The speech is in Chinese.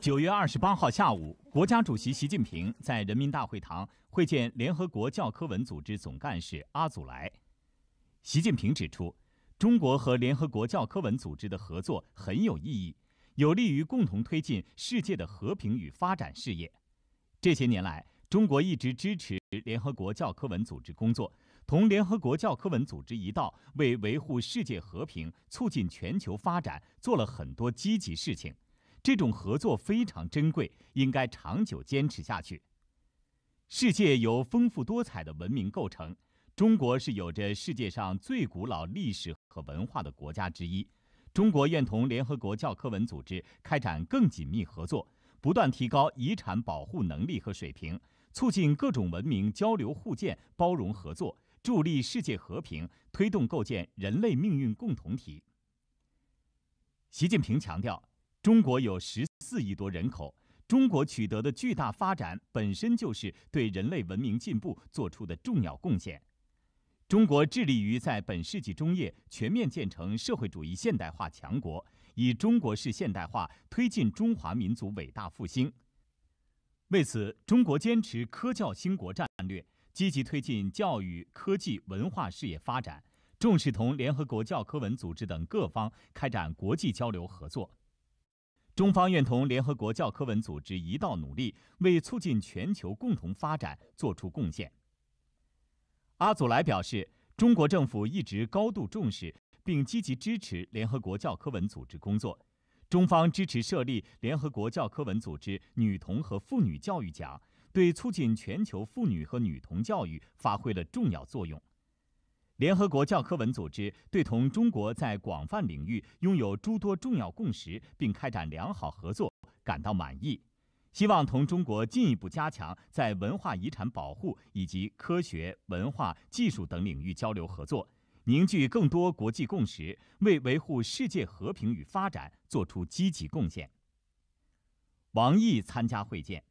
九月二十八号下午，国家主席习近平在人民大会堂会见联合国教科文组织总干事阿祖莱。习近平指出，中国和联合国教科文组织的合作很有意义，有利于共同推进世界的和平与发展事业。这些年来，中国一直支持联合国教科文组织工作，同联合国教科文组织一道，为维护世界和平、促进全球发展做了很多积极事情。这种合作非常珍贵，应该长久坚持下去。世界由丰富多彩的文明构成，中国是有着世界上最古老历史和文化的国家之一。中国愿同联合国教科文组织开展更紧密合作，不断提高遗产保护能力和水平，促进各种文明交流互鉴、包容合作，助力世界和平，推动构建人类命运共同体。习近平强调。中国有十四亿多人口，中国取得的巨大发展本身就是对人类文明进步做出的重要贡献。中国致力于在本世纪中叶全面建成社会主义现代化强国，以中国式现代化推进中华民族伟大复兴。为此，中国坚持科教兴国战略，积极推进教育、科技、文化事业发展，重视同联合国教科文组织等各方开展国际交流合作。中方愿同联合国教科文组织一道努力，为促进全球共同发展作出贡献。阿祖莱表示，中国政府一直高度重视并积极支持联合国教科文组织工作，中方支持设立联合国教科文组织女童和妇女教育奖，对促进全球妇女和女童教育发挥了重要作用。联合国教科文组织对同中国在广泛领域拥有诸多重要共识，并开展良好合作感到满意，希望同中国进一步加强在文化遗产保护以及科学、文化、技术等领域交流合作，凝聚更多国际共识，为维护世界和平与发展做出积极贡献。王毅参加会见。